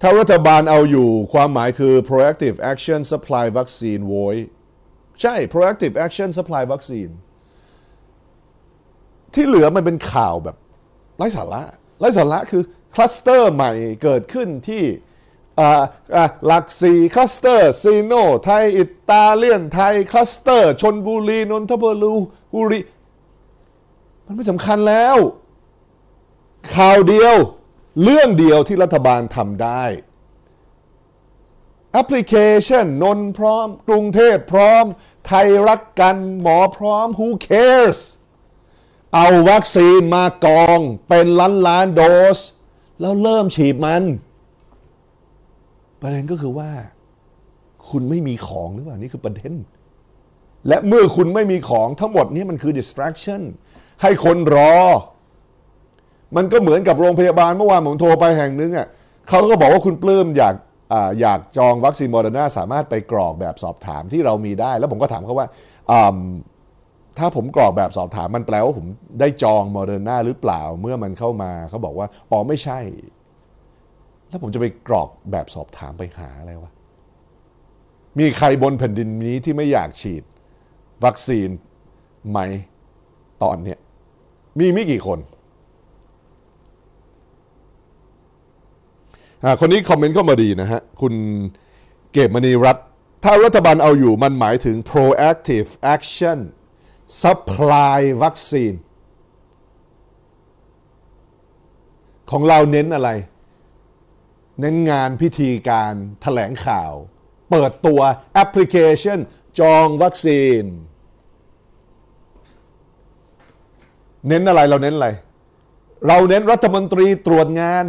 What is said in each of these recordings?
ถ้ารัฐบาลเอาอยู่ความหมายคือ proactive action supply vaccine void ใช่ proactive action supply vaccine ที่เหลือมันเป็นข่าวแบบไร้สาระไร้สาระคือ คลัสเตอร์ใหม่เกิดขึ้นที่หลักสี่คลัสเตอร์ซีโนไทย อิตาเลียน ไทยคลัสเตอร์ชนบุรี นนทบุรีบุรีมันไม่สำคัญแล้ว ข่าวเดียวเรื่องเดียวที่รัฐบาลทำได้แอปพลิเคชันนนพร้อม กรุงเทพพร้อม ไทยรักกันหมอพร้อม who cares เอาวัคซีนมากอง เป็นล้านล้านโดส แล้วเริ่มฉีดมัน ประเด็นก็คือว่า คุณไม่มีของหรือเปล่านี่คือประเด็น และเมื่อคุณไม่มีของ ทั้งหมดนี้มันคือ distraction ให้คนรอมันก็เหมือนกับโรงพยาบาลเมื่อวานผมโทรไปแห่งนึงอ่ะเขาก็บอกว่าคุณปลื้มอยากอยากจองวัคซีนโมเดอร์นาสามารถไปกรอกแบบสอบถามที่เรามีได้ แล้วผมก็ถามเขาว่าถ้าผมกรอกแบบสอบถามมันแปลว่าผมได้จองโมเดอร์นาหรือเปล่าเมื่อมันเข้ามาเขาบอกว่าอ๋อไม่ใช่ แล้วผมจะไปกรอกแบบสอบถามไปหาอะไรวะมีใครบนแผ่นดินนี้ที่ไม่อยากฉีดวัคซีนไหมตอนเนี้ยมีไม่กี่คนคนนี้คอมเมนต์เข้ามาดีนะฮะ คุณเกตมณีรัตถ้ารัฐบาลเอาอยู่มันหมายถึง proactive action supply วัคซีนของเราเน้นอะไร เน้นงานพิธีการถแถลงข่าว เปิดตัวแอปพลิเคชันจองวัคซีน เน้นอะไรเราเน้นอะไร เราเน้นรัฐมนตรีตรวจงาน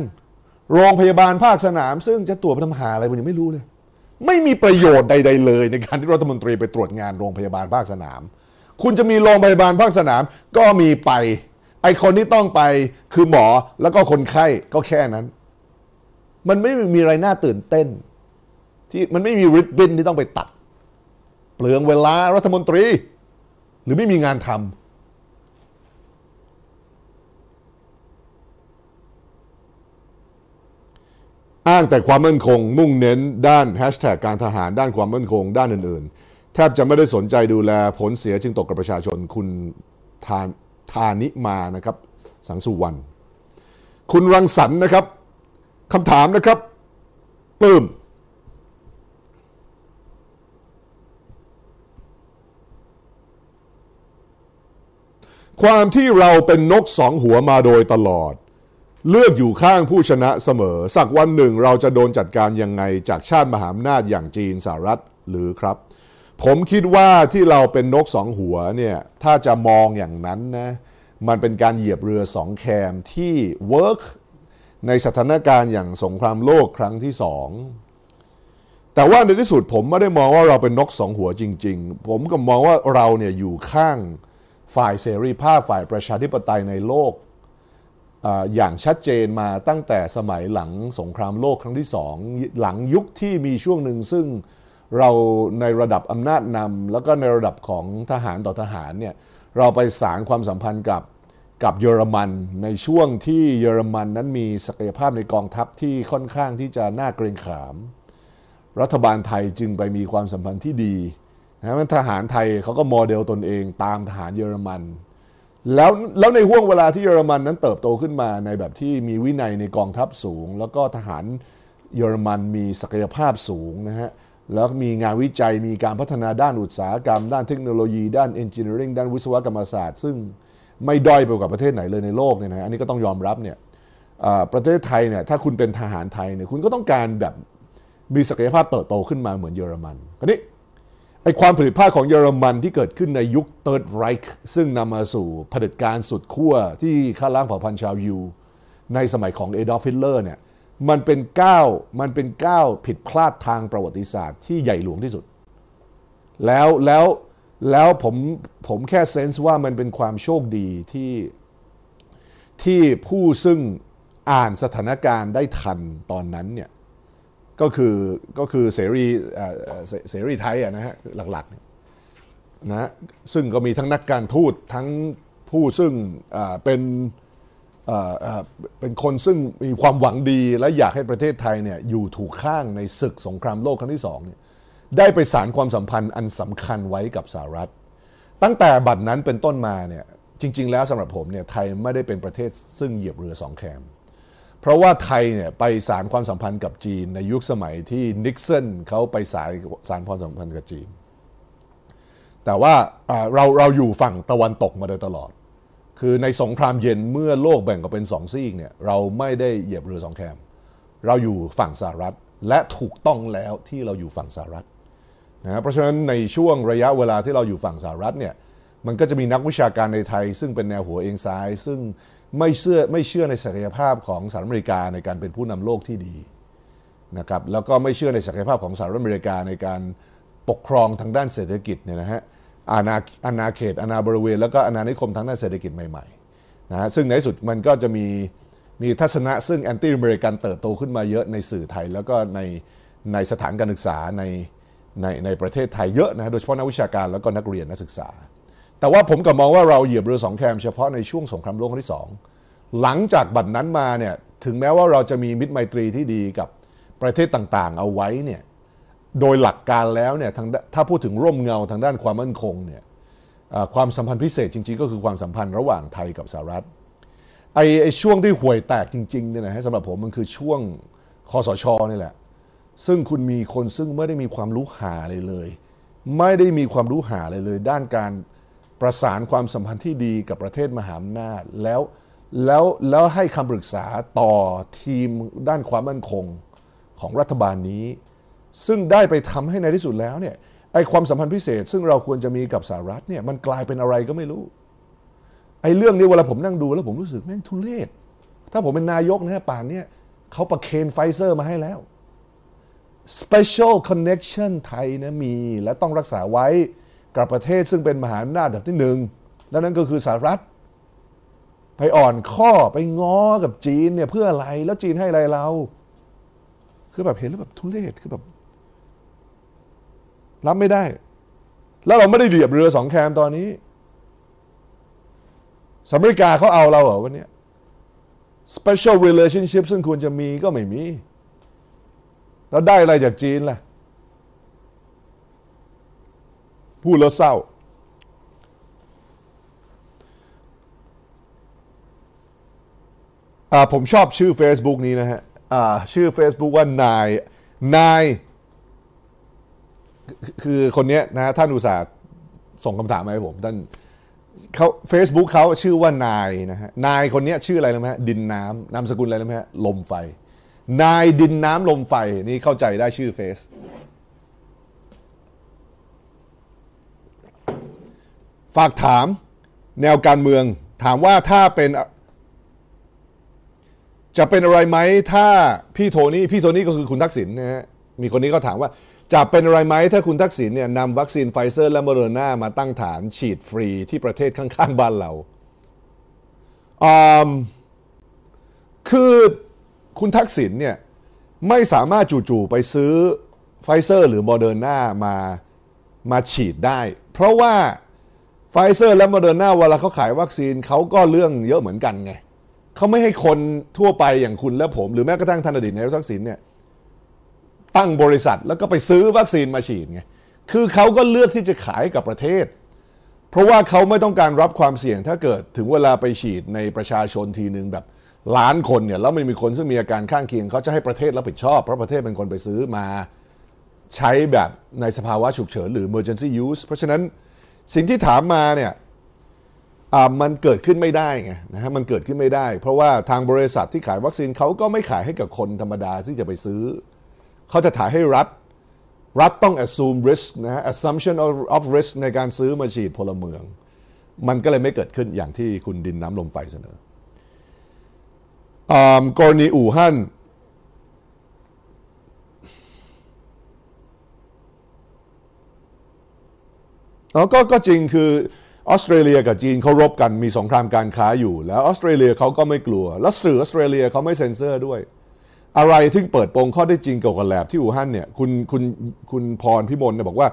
โรงพยาบาลภาคสนาม ซึ่งจะตรวจปัญหาอะไรมันยังไม่รู้เลย ไม่มีประโยชน์ใด ๆ เลยในการที่รัฐมนตรีไปตรวจงานโรงพยาบาลภาคสนาม คุณจะมีโรงพยาบาลภาคสนาม ก็มีไปไอคนที่ต้องไปคือหมอแล้วก็คนไข้ก็แค่นั้น มันไม่มีอะไรน่าตื่นเต้น ที่มันไม่มีริบบิ้นที่ต้องไปตัด เปลืองเวลารัฐมนตรี หรือไม่มีงานทำอ้างแต่ความมั่นคง มุ่งเน้น ด้านแฮชแท็กการทหารด้านความมั่นคงด้านอื่นๆ แทบจะไม่ได้สนใจดูแลผลเสียจึงตกกับประชาชนคุณทานทานิมานะครับ สังสุวรรณคุณรังสรรค์นะครับคำถามนะครับปลื้มความที่เราเป็นนกสองหัวมาโดยตลอดเลือกอยู่ข้างผู้ชนะเสมอ สักวันหนึ่ง เราจะโดนจัดการยังไงจากชาติมหาอำนาจอย่างจีนสหรัฐหรือครับ ผมคิดว่าที่เราเป็นนกสองหัวเนี่ยถ้าจะมองอย่างนั้นนะมันเป็นการเหยียบเรือสองแคมที่เวิร์กในสถานการณ์อย่างสงครามโลกครั้งที่สองแต่ว่าในที่สุดผมไม่ได้มองว่าเราเป็นนกสองหัวจริง ๆ ผมก็มองว่าเราเนี่ยอยู่ข้างฝ่ายเสรีภาพฝ่ายประชาธิปไตยในโลกอย่างชัดเจนมาตั้งแต่สมัยหลังสงครามโลกครั้งที่สองหลังยุคที่มีช่วงหนึ่ง ซึ่งเราในระดับอำนาจนำแล้วก็ในระดับของทหารต่อทหารเนี่ยเราไปสารความสัมพันธ์กับกับเยอรมัน ในช่วงที่เยอรมันนั้นมีศักยภาพในกองทัพที่ค่อนข้างที่จะน่าเกรงขาม รัฐบาลไทยจึงไปมีความสัมพันธ์ที่ดีนะทหารไทยเขาก็โมเดลตนเองตามทหารเยอรมันแล้วแล้วในห่วงเวลาที่เยอรมันนั้นเติบโตขึ้นมา ในแบบที่มีวินัยในกองทัพสูง แล้วก็ทหารเยอรมันมีศักยภาพสูงนะฮะแล้วมีงานวิจัยมีการพัฒนาด้านอุตสาหกรรมด้านเทคโนโลยี ด้านเอนจิเนียริงด้านวิศวกรรมศาสตร์ ซึ่งไม่ด้อยไปกว่าประเทศไหนเลยในโลกเนี่ยนะอันนี้ก็ต้องยอมรับเนี่ยประเทศไทยเนี่ยถ้าคุณเป็นทหารไทยเนี่ยคุณก็ต้องการแบบมีศักยภาพเติบโตขึ้นมาเหมือนเยอรมันคราวนี้ไอความผิดพลาดของเยอรมันที่เกิดขึ้นในยุคเติร์ดไรค์ซึ่งนำมาสู่เผด็จการสุดขั้วที่ฆ่าล้างเผ่าพันธุ์ชาวยูในสมัยของเอดอลฟิลเลอร์เนี่ยมันเป็นก้าวมันเป็นก้าวผิดพลาดทางประวัติศาสตร์ที่ใหญ่หลวงที่สุด แล้วแล้วแล้วผมผมแค่เซนส์ว่ามันเป็นความโชคดีที่ ที่ผู้ซึ่งอ่านสถานการณ์ได้ทันตอนนั้นเนี่ยก็คือก็คือเสรีเสรีไทยนะฮะหลักๆนะซึ่งก็มีทั้งนักการทูตทั้งผู้ซึ่งเป็นเป็นคนซึ่งมีความหวังดีและอยากให้ประเทศไทยเนี่ยอยู่ถูกข้างในศึกสงครามโลกครั้งที่สองเนี่ยได้ไปสารความสัมพันธ์อันสำคัญไว้กับสหรัฐ ตั้งแต่บัดนั้นเป็นต้นมาเนี่ยจริง ๆ แล้วสำหรับผมเนี่ยไทยไม่ได้เป็นประเทศซึ่งเหยียบเรือสองแคมเพราะว่าไทยเนี่ยไปสารความสัมพันธ์กับจีนในยุคสมัยที่นิกเซนเขาไปสารสารความสัมพันธ์กับจีน แต่ว่าเราเราอยู่ฝั่งตะวันตกมาโดยตลอด คือในสงครามเย็นเมื่อโลกแบ่งกันเป็นสองซีกเนี่ยเราไม่ได้เหยียบเรือสองแคมเราอยู่ฝั่งสหรัฐและถูกต้องแล้วที่เราอยู่ฝั่งสหรัฐนะเพราะฉะนั้นในช่วงระยะเวลาที่เราอยู่ฝั่งสหรัฐเนี่ยมันก็จะมีนักวิชาการในไทยซึ่งเป็นแนวหัวเองซ้าย ซึ่งไม่เชื่อไม่เชื่อในศักยภาพของสหรัฐอเมริกาในการเป็นผู้นำโลกที่ดีนะครับแล้วก็ไม่เชื่อในศักยภาพของสหรัฐอเมริกาในการปกครองทางด้านเศรษฐกิจเนี่ยนะฮะอาณาอาณาเขตอาณาบริเวณแล้วก็อาณานิคมทางด้านเศรษฐกิจใหม่ๆนะฮะซึ่งในสุดมันก็จะมีมีทัศนะซึ่งแอนตี้อเมริกันเติบโตขึ้นมาเยอะในสื่อไทย แล้วก็ในในสถานการศึกษาในในในประเทศไทยเยอะนะโดยเฉพาะนักวิชาการแล้วก็นักเรียนนักศึกษาแต่ว่าผมก็มองว่าเราเหยียบเรือสองแคมเฉพาะในช่วงสงครามโลกครั้งที่สอง หลังจากบัตรนั้นมาเนี่ย ถึงแม้ว่าเราจะมีมิตรไมตรีที่ดีกับประเทศต่าง ๆ เอาไว้เนี่ย โดยหลักการแล้วเนี่ยถ้าพูดถึงร่มเงาทางด้านความมั่นคงเนี่ยความสัมพันธ์พิเศษจริง ๆ ก็คือความสัมพันธ์ระหว่างไทยกับสหรัฐ ไอ้ไอช่วงที่ห่วยแตกจริง ๆ เนี่ยนะฮะสำหรับผมมันคือช่วงคอสชนี่แหละ ซึ่งคุณมีคนซึ่งไม่ได้มีความรู้หาเลยเลย ไม่ได้มีความรู้หาเลยเลยด้านการประสานความสัมพันธ์ที่ดีกับประเทศมหาอำนาจแล้วแล้วแล้วให้คำปรึกษาต่อทีมด้านความมั่นคงของรัฐบาลนี้ ซึ่งได้ไปทำให้ในที่สุดแล้วเนี่ยไอความสัมพันธ์พิเศษ ซึ่งเราควรจะมีกับสหรัฐเนี่ยมันกลายเป็นอะไรก็ไม่รู้ไอเรื่องนี้เวลาผมนั่งดูแล้วผมรู้สึกแม่งทุเลศถ้าผมเป็นนายกนะป่านเนี่ยเขาประเคนไฟเซอร์มาให้แล้ว Special Connection ไทยนะมีและต้องรักษาไว้กับประเทศซึ่งเป็นมหาอำนาจอดับที่หนึ่ง และนั่นก็คือสหรัฐ ไปอ่อนข้อไปง้อกับจีนเนี่ยเพื่ออะไร แล้วจีนให้อะไรเรา คือแบบเห็นแล้วแบบทุเรศ คือแบบ รับไม่ได้ แล้วเราไม่ได้เหยียบเรือสองแคมตอนนี้ สหรัฐริกาเขาเอาเราเหรอวันนี้ special relationship ซึ่งควรจะมีก็ไม่มี แล้วได้อะไรจากจีนล่ะพูดแล้วเศร้าผมชอบชื่อ Facebook นี้นะฮะชื่อ Facebook ว่านาย นายคือคนนี้นะท่านอุตสาห์ส่งคำถามมาให้ผมท่านเขาเฟซบุ๊กเขาชื่อว่านายนะฮะ นายคนนี้ชื่ออะไรนะฮะ ดินน้ำนามสกุลอะไรนะฮะ ลมไฟ นายดินน้ำลมไฟ นี่เข้าใจได้ชื่อเฟซฝากถามแนวการเมืองถามว่าถ้าเป็นจะเป็นอะไรไหมถ้าพี่โทนี่พี่โทนี่ก็คือคุณทักษิณนะฮะมีคนนี้ก็ถามว่าจะเป็นอะไรไหมถ้าคุณทักษิณเนี่ยนำวัคซีนไฟเซอร์และโมเดอร์นามาตั้งฐานฉีดฟรีที่ประเทศข้างๆบ้านเราคือคุณทักษิณเนี่ยไม่สามารถจู่ๆไปซื้อไฟเซอร์หรือโมเดอร์นามามาฉีดได้ เพราะว่าไฟเซอร์และโมเดอร์นาเวลาเขาขายวัคซีนเขาก็เรื่องเยอะเหมือนกันไงเขาไม่ให้คนทั่วไปอย่างคุณและผมหรือแม้กระทั่งธนดิตในรัคซินเนี่ยตั้งบริษัทแล้วก็ไปซื้อวัคซีนมาฉีดไงคือเขาก็เลือกที่จะขายกับประเทศ เพราะว่าเขาไม่ต้องการรับความเสี่ยงถ้าเกิดถึงเวลาไปฉีดในประชาชนทีหนึ่งแบบ ล้านคนเนี่ยแล้วไม่มีคนซึ่งมีอาการข้างเคียงเขาจะให้ประเทศรับผิดชอบเพราะประเทศเป็นคนไปซื้อมาใช้แบบในสภาวะฉุกเฉินหรือ emergency use เพราะฉะนั้นสิ่งที่ถามมาเนี่ยมันเกิดขึ้นไม่ได้ไงนะฮะมันเกิดขึ้นไม่ได้ เพราะว่าทางบริษัทที่ขายวัคซีนเขาก็ไม่ขายให้กับคนธรรมดาที่จะไปซื้อ เขาจะถ่ายให้รัฐ รัฐต้อง assume risk นะฮะ assumption of risk ในการซื้อมาฉีดพลเมือง มันก็เลยไม่เกิดขึ้นอย่างที่คุณดินน้ำลมไฟเสนอ กรณีอู่ฮั่นแล้วก็ก็จริงคือออสเตรเลียกับจีนเคารพกันมีสงครามการค้าอยู่แล้วออสเตรเลียเขาก็ไม่กลัว แล้วสื่อออสเตรเลียเขาไม่เซ็นเซอร์ด้วย อะไรที่เปิดโปงข้อได้จริงเกี่ยวกับแลบ ที่อู่ฮั่นเนี่ย คุณคุณคุณพรพิมลเนี่ยบอกว่า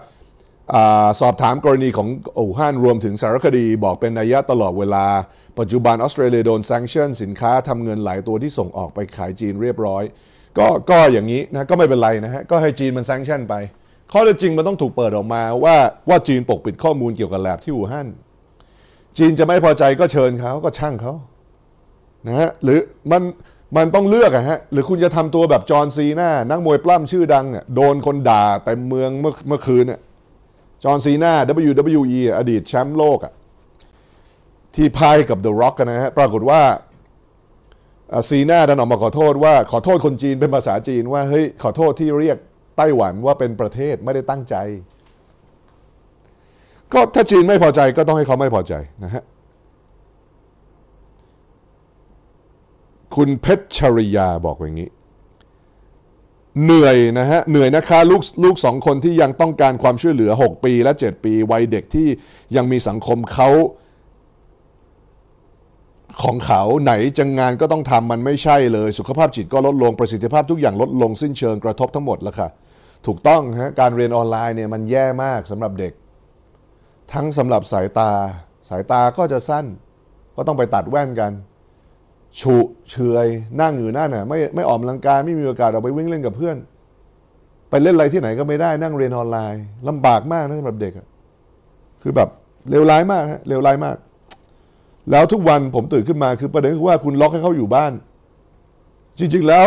สอบถามกรณีของอู่ฮั่นรวมถึงสารคดี บอกเป็นนัยยะตลอดเวลาปัจจุบันออสเตรเลียโดนซนงชั่นสินค้าทำเงินหลายตัวที่ส่งออกไปขายจีนเรียบร้อย ก็ก็อย่างนี้นะก็ไม่เป็นไรนะฮะก็ให้จีนมันซนงชั่นไปข้อเท็จจริงมันต้องถูกเปิดออกมาว่า ว่าจีนปกปิดข้อมูลเกี่ยวกับแลบที่อู่ฮั่นจีนจะไม่พอใจก็เชิญเขาก็ช่างเขานะฮะหรือมันมันต้องเลือกอะฮะหรือคุณจะทำตัวแบบ จอร์ซีน่า นักมวยปล้ำชื่อดังเนี่ยโดนคนด่าแต่เมืองเมื่อเมื่อคืนเนี่ยจอร์ซีน่า WWE อดีตแชมป์โลกอะที่พายกับเดอะร็อกกันะฮะ ปรากฏว่าซีน่าดันออกมาขอโทษว่า ขอโทษคนจีนเป็นภาษาจีนว่าเฮ้ยขอโทษที่เรียกต้หวันว่าเป็นประเทศไม่ได้ตั้งใจก็ถ้าจีนไม่พอใจ ก็ต้องให้เขาไม่พอใจนะฮะคุณเพชรชริยาบอกอย่างนี้ เหนื่อยนะฮะเหนื่อยนะคะลูกลูกสองคนที่ยังต้องการความช่วยเหลือ 6 ปีและ 7 ปี วัยเด็กที่ยังมีสังคมเขาของเขาไหนจังงานก็ต้องทำมันไม่ใช่เลย สุขภาพจิตก็ลดลงประสิทธิภาพทุกอย่างลดลง สิ้นเชิงกระทบทั้งหมดแล้วค่ะถูกต้องฮะการเรียนออนไลน์เนี่ยมันแย่มากสำหรับเด็ก ทั้งสำหรับสายตา สายตาก็จะสั้น ก็ต้องไปตัดแว่นกัน ฉุเฉยนั่งอยู่นั่นน่ะ ไม่ไม่ออกกำลังกายไม่มีโอกาสออกไปวิ่งเล่นกับเพื่อน ไปเล่นอะไรที่ไหนก็ไม่ได้นั่งเรียนออนไลน์ลำบากมากนะสำหรับเด็ก คือแบบเลวร้ายมากฮะเลวร้ายมาก แล้วทุกวันผมตื่นขึ้นมาคือประเด็นคือว่าคุณล็อกให้เขาอยู่บ้านจริง ๆแล้ว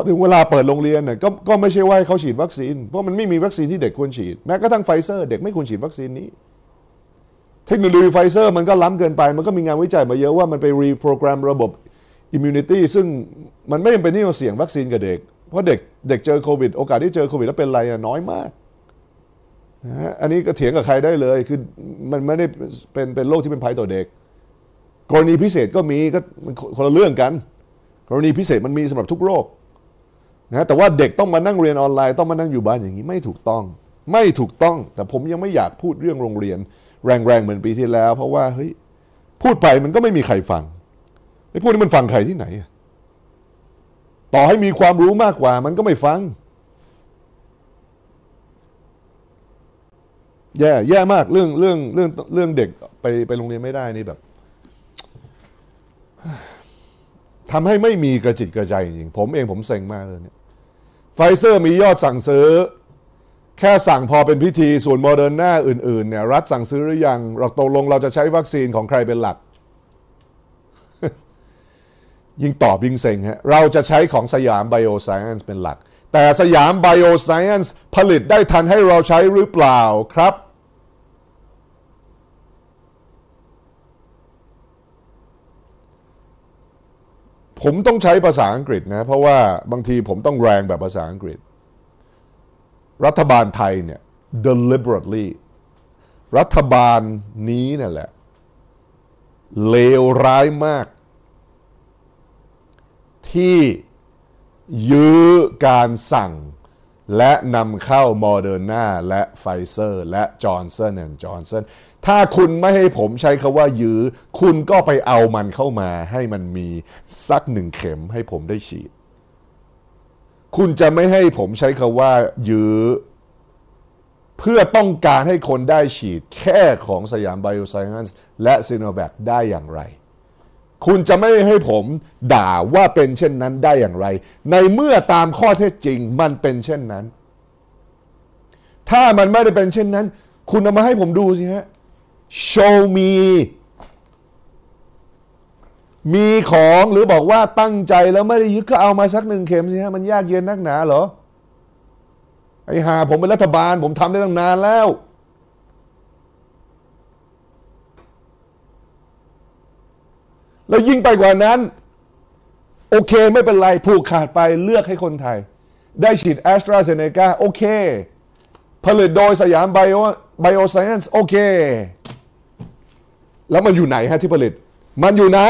พอถึงเวลาเปิดโรงเรียนเนี่ยก็ก็ไม่ใช่ว่าเขาฉีดวัคซีน เพราะมันไม่มีวัคซีนที่เด็กควรฉีด แม้กระทั่งไฟเซอร์เด็กไม่ควรฉีดวัคซีนนี้ เทคโนโลยีไฟเซอร์มันก็ล้ำเกินไป มันก็มีงานวิจัยมาเยอะว่ามันไปรีโปรแกรมระบบอิมมูเนตี้ซึ่ง มันไม่เป็นที่เสี่ยงวัคซีนกับเด็ก เพราะเด็กเด็กเจอโควิดโอกาสที่เจอโควิดแล้วเป็นอะไรน้อยมากอันนี้ก็เถียงกับใครได้เลยคือมันไม่ได้เป็นเป็นโรคที่เป็นภัยต่อเด็ก กรณีพิเศษก็มีก็คนละเรื่องกัน กรณีพิเศษมันมีสำหรับทุกโรคนะแต่ว่าเด็กต้องมานั่งเรียนออนไลน์ต้องมานั่งอยู่บ้านอย่างนี้ ไม่ถูกต้อง ไม่ถูกต้อง แต่ผมยังไม่อยากพูดเรื่องโรงเรียน แรงๆเหมือนปีที่แล้ว เพราะว่าเฮ้ยพูดไปมันก็ไม่มีใครฟังไอ้พวกนี้มันฟังใครที่ไหนต่อให้มีความรู้มากกว่ามันก็ไม่ฟัง แย่แย่มากเรื่องเรื่องเรื่องเรื่องเด็กไปไปโรงเรียนไม่ได้นี่แบบทำให้ไม่มีกระจิตกระใจจริงผมเองผมเซ็งมากเลยเนี่ยไฟเซอร์มียอดสั่งซื้อ แค่สั่งพอเป็นพิธีส่วนโมเดอร์นาอื่นๆเนี่ยรัฐสั่งซื้อหรือยัง เราตกลงเราจะใช้วัคซีนของใครเป็นหลัก ยิ่งตอบยิ่งเซ็งฮะเราจะใช้ของสยามไบโอไซเอนซ์เป็นหลัก แต่สยามไบโอไซเอนซ์ผลิตได้ทันให้เราใช้หรือเปล่าครับผมต้องใช้ภาษาอังกฤษนะ เพราะว่าบางทีผมต้องแรงแบบภาษาอังกฤษ รัฐบาลไทยเนี่ย deliberately รัฐบาลนี้นี่แหละเลวร้ายมาก ที่ยื้อการสั่งและนำเข้าโมเดอร์นาและไฟเซอร์และจอร์นสันแอนจอร์นสันถ้าคุณไม่ให้ผมใช้คาว่า ยื้อ คุณก็ไปเอามันเข้ามาให้มันมีสักหนึ่งเข็มให้ผมได้ฉีด คุณจะไม่ให้ผมใช้คาว่า ยื้อ เพื่อต้องการให้คนได้ฉีดแค่ของสยามไบโอไซเอนซ์และซีโนแวคได้อย่างไรคุณจะไม่ให้ผมด่าว่าเป็นเช่นนั้นได้อย่างไร ในเมื่อตามข้อเท็จจริงมันเป็นเช่นนั้น ถ้ามันไม่ได้เป็นเช่นนั้น คุณเอามาให้ผมดูสิฮะ show me มีของหรือบอกว่าตั้งใจแล้วไม่ได้ยึดก็เอามาสักหนึ่ง เข็มสิฮะมันยากเย็นนักหนาเหรอ ไอ้หา ผมเป็นรัฐบาล ผมทำได้ตั้งนานแล้วแล้วยิ่งไปกว่านั้น โอเคไม่เป็นไร ผูกขาดไปเลือกให้คนไทย ได้ฉีดแอสตราเซเนกาโอเค ผลิตโดยสยามไบโอไบโอไซเอนซ์โอเค แล้วมันอยู่ไหนฮะที่ผลิต มันอยู่ไหน